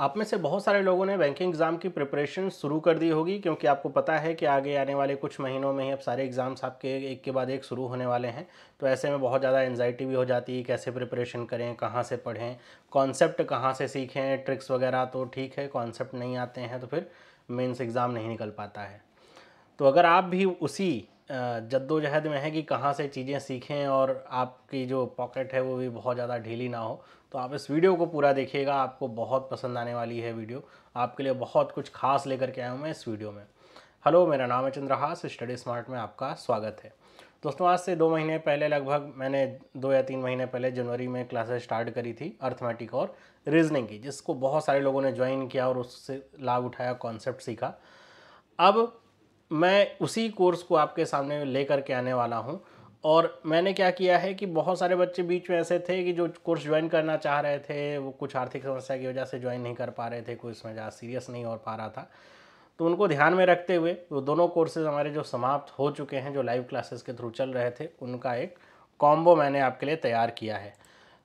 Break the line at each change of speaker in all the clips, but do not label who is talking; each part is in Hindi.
आप में से बहुत सारे लोगों ने बैंकिंग एग्ज़ाम की प्रिपरेशन शुरू कर दी होगी क्योंकि आपको पता है कि आगे आने वाले कुछ महीनों में ही अब सारे एग्ज़ाम्स आपके एक के बाद एक शुरू होने वाले हैं तो ऐसे में बहुत ज़्यादा एनजाइटी भी हो जाती है कैसे प्रिपरेशन करें कहाँ से पढ़ें कॉन्सेप्ट कहाँ से सीखें ट्रिक्स वगैरह तो ठीक है कॉन्सेप्ट नहीं आते हैं तो फिर मेन्स एग्ज़ाम नहीं निकल पाता है तो अगर आप भी उसी जद्दोजहद में है कि कहाँ से चीज़ें सीखें और आपकी जो पॉकेट है वो भी बहुत ज़्यादा ढीली ना हो तो आप इस वीडियो को पूरा देखिएगा आपको बहुत पसंद आने वाली है वीडियो आपके लिए बहुत कुछ खास लेकर के आया हूँ मैं इस वीडियो में हेलो मेरा नाम है चंद्रहास स्टडी स्मार्ट में आपका स्वागत है दोस्तों आज से दो महीने पहले लगभग मैंने दो या तीन महीने पहले जनवरी में क्लासेस स्टार्ट करी थी अर्थमेटिक और रीजनिंग की जिसको बहुत सारे लोगों ने ज्वाइन किया और उससे लाभ उठाया कॉन्सेप्ट सीखा अब मैं उसी कोर्स को आपके सामने ले कर के आने वाला हूँ और मैंने क्या किया है कि बहुत सारे बच्चे बीच में ऐसे थे कि जो कोर्स ज्वाइन करना चाह रहे थे वो कुछ आर्थिक समस्या की वजह से ज्वाइन नहीं कर पा रहे थे कोई इसमें ज़्यादा सीरियस नहीं हो पा रहा था तो उनको ध्यान में रखते हुए वो दोनों कोर्सेज हमारे जो समाप्त हो चुके हैं जो लाइव क्लासेस के थ्रू चल रहे थे उनका एक कॉम्बो मैंने आपके लिए तैयार किया है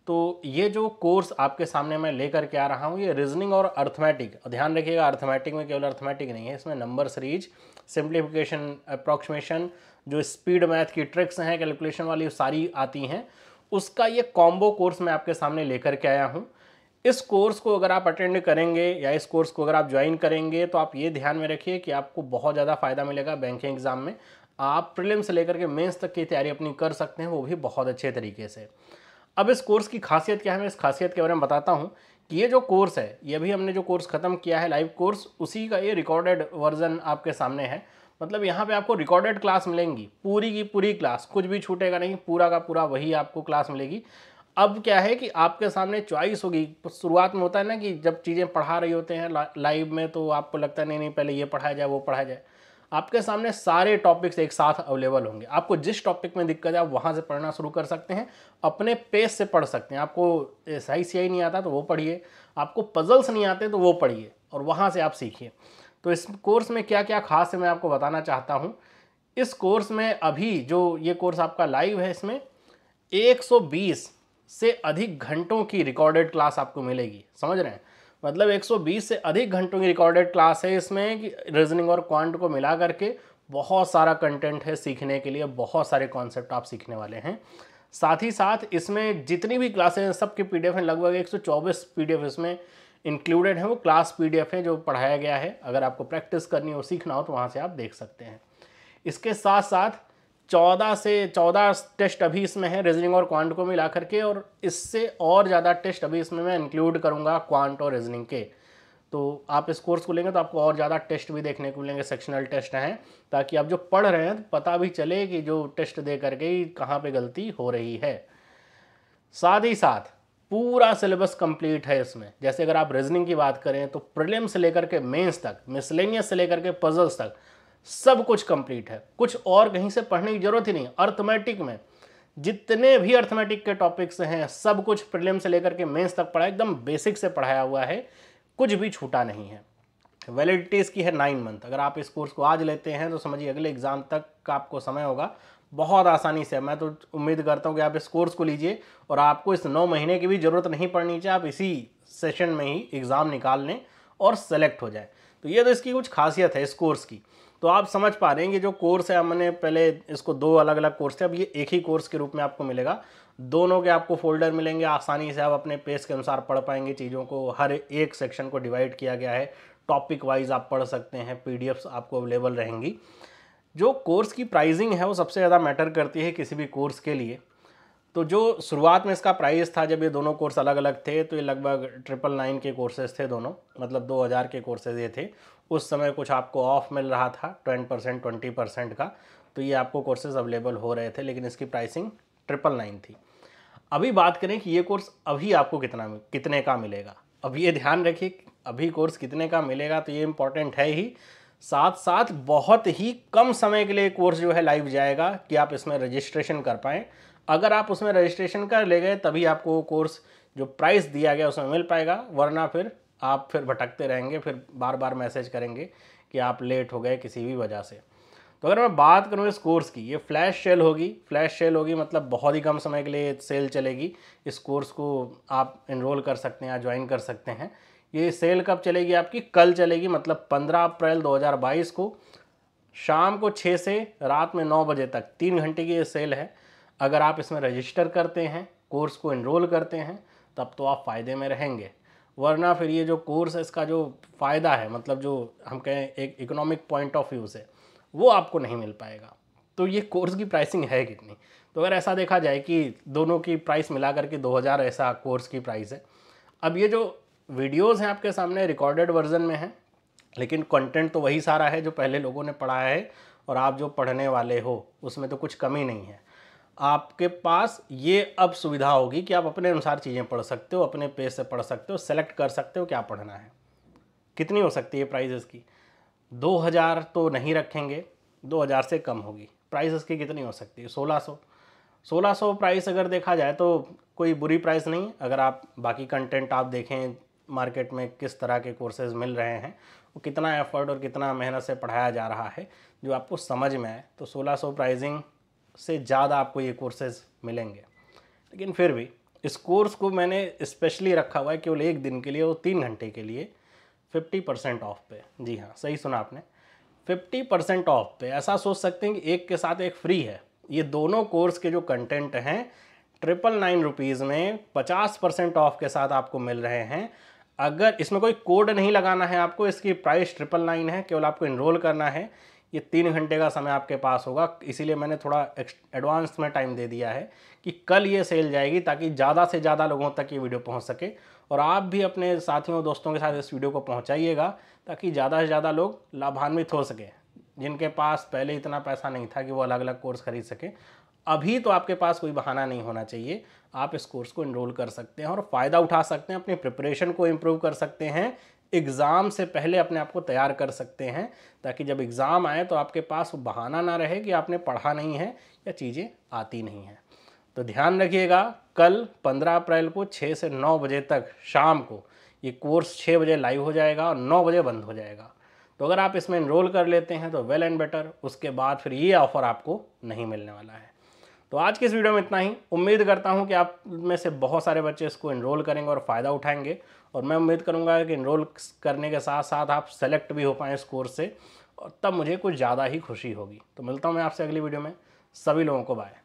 तो ये जो कोर्स आपके सामने मैं लेकर के आ रहा हूँ ये रीजनिंग और अर्थमेटिक ध्यान रखिएगा अर्थमेटिक में केवल अर्थमेटिक नहीं है इसमें नंबर सीरीज सिंप्लीफिकेशन अप्रॉक्सीमेशन जो स्पीड मैथ की ट्रिक्स हैं कैलकुलेशन वाली सारी आती हैं उसका ये कॉम्बो कोर्स मैं आपके सामने लेकर के आया हूँ इस कोर्स को अगर आप अटेंड करेंगे या इस कोर्स को अगर आप ज्वाइन करेंगे तो आप ये ध्यान में रखिए कि आपको बहुत ज़्यादा फ़ायदा मिलेगा बैंकिंग एग्ज़ाम में आप प्रिलिम्स लेकर के मेंस तक की तैयारी अपनी कर सकते हैं वो भी बहुत अच्छे तरीके से अब इस कोर्स की खासियत क्या है मैं इस खासियत के बारे में बताता हूँ कि ये जो कोर्स है ये भी हमने जो कोर्स ख़त्म किया है लाइव कोर्स उसी का ये रिकॉर्डेड वर्जन आपके सामने है मतलब यहाँ पे आपको रिकॉर्डेड क्लास मिलेंगी पूरी की पूरी क्लास कुछ भी छूटेगा नहीं पूरा का पूरा वही आपको क्लास मिलेगी अब क्या है कि आपके सामने चॉइस होगी शुरुआत में होता है ना कि जब चीज़ें पढ़ा रही होते हैं लाइव में तो आपको लगता है नहीं नहीं पहले ये पढ़ाया जाए वो पढ़ाया जाए आपके सामने सारे टॉपिक्स एक साथ अवेलेबल होंगे आपको जिस टॉपिक में दिक्कत है आप वहाँ से पढ़ना शुरू कर सकते हैं अपने पेज से पढ़ सकते हैं आपको एस आई सी आई नहीं आता तो वो पढ़िए आपको पजल्स नहीं आते तो वो पढ़िए और वहाँ से आप सीखिए तो इस कोर्स में क्या क्या खास है मैं आपको बताना चाहता हूँ इस कोर्स में अभी जो ये कोर्स आपका लाइव है इसमें 120 से अधिक घंटों की रिकॉर्डेड क्लास आपको मिलेगी समझ रहे हैं मतलब 120 से अधिक घंटों की रिकॉर्डेड क्लास है इसमें कि रीजनिंग और क्वांट को मिला करके बहुत सारा कंटेंट है सीखने के लिए बहुत सारे कॉन्सेप्ट आप सीखने वाले हैं साथ ही साथ इसमें जितनी भी क्लासेज हैं सबके पी डी एफ हैं लगभग एक सौ चौबीस पी डी एफ इसमें इंक्लूडेड हैं वो क्लास पी डी एफ है जो पढ़ाया गया है अगर आपको प्रैक्टिस करनी हो सीखना हो तो वहाँ से आप देख सकते हैं इसके साथ साथ चौदह से चौदह टेस्ट अभी इसमें है रीजनिंग और क्वांट को मिला करके और इससे और ज़्यादा टेस्ट अभी इसमें मैं इंक्लूड करूँगा क्वांट और रीजनिंग के तो आप इस कोर्स को लेंगे तो आपको और ज़्यादा टेस्ट भी देखने को मिलेंगे सेक्शनल टेस्ट हैं ताकि आप जो पढ़ रहे हैं तो पता भी चले कि जो टेस्ट दे करके कहाँ पर गलती हो रही है साथ ही साथ पूरा सिलेबस कंप्लीट है इसमें जैसे अगर आप रीजनिंग की बात करें तो प्रिलिम से लेकर के मेंस तक मिसलेनियस से लेकर के पजल्स तक सब कुछ कंप्लीट है कुछ और कहीं से पढ़ने की जरूरत ही नहीं अर्थमेटिक में जितने भी अर्थमेटिक के टॉपिक्स हैं सब कुछ प्रिलियम से लेकर के मेंस तक पढ़ा एकदम बेसिक से पढ़ाया हुआ है कुछ भी छूटा नहीं है वैलिडिटी इसकी है नाइन मंथ अगर आप इस कोर्स को आज लेते हैं तो समझिए अगले एग्ज़ाम तक का आपको समय होगा बहुत आसानी से मैं तो उम्मीद करता हूँ कि आप इस कोर्स को लीजिए और आपको इस नौ महीने की भी ज़रूरत नहीं पड़नी चाहिए आप इसी सेशन में ही एग्ज़ाम निकाल लें और सेलेक्ट हो जाए तो ये तो इसकी कुछ खासियत है इस कोर्स की तो आप समझ पा रहे हैं कि जो कोर्स है हमने पहले इसको दो अलग अलग कोर्स थे अब ये एक ही कोर्स के रूप में आपको मिलेगा दोनों के आपको फोल्डर मिलेंगे आसानी से आप अपने पेस के अनुसार पढ़ पाएंगे चीज़ों को हर एक सेक्शन को डिवाइड किया गया है टॉपिक वाइज आप पढ़ सकते हैं पी आपको अवेलेबल रहेंगी जो कोर्स की प्राइजिंग है वो सबसे ज़्यादा मैटर करती है किसी भी कोर्स के लिए तो जो शुरुआत में इसका प्राइस था जब ये दोनों कोर्स अलग अलग थे तो ये लगभग ट्रिपल नाइन के कोर्सेज थे दोनों मतलब दो हज़ार के कोर्सेज ये थे उस समय कुछ आपको ऑफ मिल रहा था टेन परसेंट ट्वेंटी परसेंट का तो ये आपको कोर्सेज अवेलेबल हो रहे थे लेकिन इसकी प्राइसिंग ट्रिपल नाइन थी अभी बात करें कि ये कोर्स अभी आपको कितना कितने का मिलेगा अब ये ध्यान रखिए अभी कोर्स कितने का मिलेगा तो ये इम्पॉर्टेंट है ही साथ साथ बहुत ही कम समय के लिए कोर्स जो है लाइव जाएगा कि आप इसमें रजिस्ट्रेशन कर पाएँ अगर आप उसमें रजिस्ट्रेशन कर ले गए तभी आपको कोर्स जो प्राइस दिया गया उसमें मिल पाएगा वरना फिर आप फिर भटकते रहेंगे फिर बार बार मैसेज करेंगे कि आप लेट हो गए किसी भी वजह से तो अगर मैं बात करूँ इस कोर्स की ये फ्लैश सेल होगी फ्लैश सेल होगी मतलब बहुत ही कम समय के लिए सेल चलेगी इस कोर्स को आप इनरोल कर सकते हैं ज्वाइन कर सकते हैं ये सेल कब चलेगी आपकी कल चलेगी मतलब 15 अप्रैल 2022 को शाम को 6 से रात में 9 बजे तक तीन घंटे की ये सेल है अगर आप इसमें रजिस्टर करते हैं कोर्स को इनरोल करते हैं तब तो आप फ़ायदे में रहेंगे वरना फिर ये जो कोर्स है इसका जो फ़ायदा है मतलब जो हम कहें एक इकोनॉमिक पॉइंट ऑफ व्यू से वो आपको नहीं मिल पाएगा तो ये कोर्स की प्राइसिंग है कितनी तो अगर ऐसा देखा जाए कि दोनों की प्राइस मिला करके हज़ार ऐसा कोर्स की प्राइस है अब ये जो वीडियोस हैं आपके सामने रिकॉर्डेड वर्जन में हैं लेकिन कंटेंट तो वही सारा है जो पहले लोगों ने पढ़ाया है और आप जो पढ़ने वाले हो उसमें तो कुछ कमी नहीं है आपके पास ये अब सुविधा होगी कि आप अपने अनुसार चीज़ें पढ़ सकते हो अपने पेज से पढ़ सकते हो सेलेक्ट कर सकते हो क्या पढ़ना है कितनी हो सकती है प्राइजेस की 2000 तो नहीं रखेंगे 2000 से कम होगी प्राइजेस की कितनी हो सकती है 1600 1600 प्राइस अगर देखा जाए तो कोई बुरी प्राइस नहीं अगर आप बाकी कंटेंट आप देखें मार्केट में किस तरह के कोर्सेज मिल रहे हैं वो कितना एफर्ट और कितना मेहनत से पढ़ाया जा रहा है जो आपको समझ में आए तो 1600 प्राइसिंग से ज़्यादा आपको ये कोर्सेज मिलेंगे लेकिन फिर भी इस कोर्स को मैंने स्पेशली रखा हुआ है केवल एक दिन के लिए और तीन घंटे के लिए फिफ्टी परसेंट ऑफ पे जी हाँ सही सुना आपने फिफ्टी परसेंट ऑफ पे ऐसा सोच सकते हैं कि एक के साथ एक फ्री है ये दोनों कोर्स के जो कंटेंट हैं ट्रिपल नाइन रुपीज़ में पचास परसेंट ऑफ के साथ आपको मिल रहे हैं अगर इसमें कोई कोड नहीं लगाना है आपको इसकी प्राइस ट्रिपल नाइन है केवल आपको इनरोल करना है ये तीन घंटे का समय आपके पास होगा इसीलिए मैंने थोड़ा एडवांस में टाइम दे दिया है कि कल ये सेल जाएगी ताकि ज़्यादा से ज़्यादा लोगों तक ये वीडियो पहुंच सके और आप भी अपने साथियों दोस्तों के साथ इस वीडियो को पहुंचाइएगा ताकि ज़्यादा से ज़्यादा लोग लाभान्वित हो सकें जिनके पास पहले इतना पैसा नहीं था कि वो अलग अलग कोर्स खरीद सकें अभी तो आपके पास कोई बहाना नहीं होना चाहिए आप इस कोर्स को इनरोल कर सकते हैं और फ़ायदा उठा सकते हैं अपनी प्रिपरेशन को इम्प्रूव कर सकते हैं एग्ज़ाम से पहले अपने आप को तैयार कर सकते हैं ताकि जब एग्ज़ाम आए तो आपके पास बहाना ना रहे कि आपने पढ़ा नहीं है या चीज़ें आती नहीं हैं तो ध्यान रखिएगा कल 15 अप्रैल को 6 से 9 बजे तक शाम को ये कोर्स 6 बजे लाइव हो जाएगा और 9 बजे बंद हो जाएगा तो अगर आप इसमें इनरोल कर लेते हैं तो वेल एंड बेटर उसके बाद फिर ये ऑफ़र आपको नहीं मिलने वाला है तो आज के इस वीडियो में इतना ही उम्मीद करता हूँ कि आप में से बहुत सारे बच्चे इसको इनरोल करेंगे और फ़ायदा उठाएंगे और मैं उम्मीद करूँगा कि इनरोल करने के साथ साथ आप सेलेक्ट भी हो पाएँ इस कोर्स से और तब मुझे कुछ ज़्यादा ही खुशी होगी तो मिलता हूँ मैं आपसे अगली वीडियो में सभी लोगों को बाय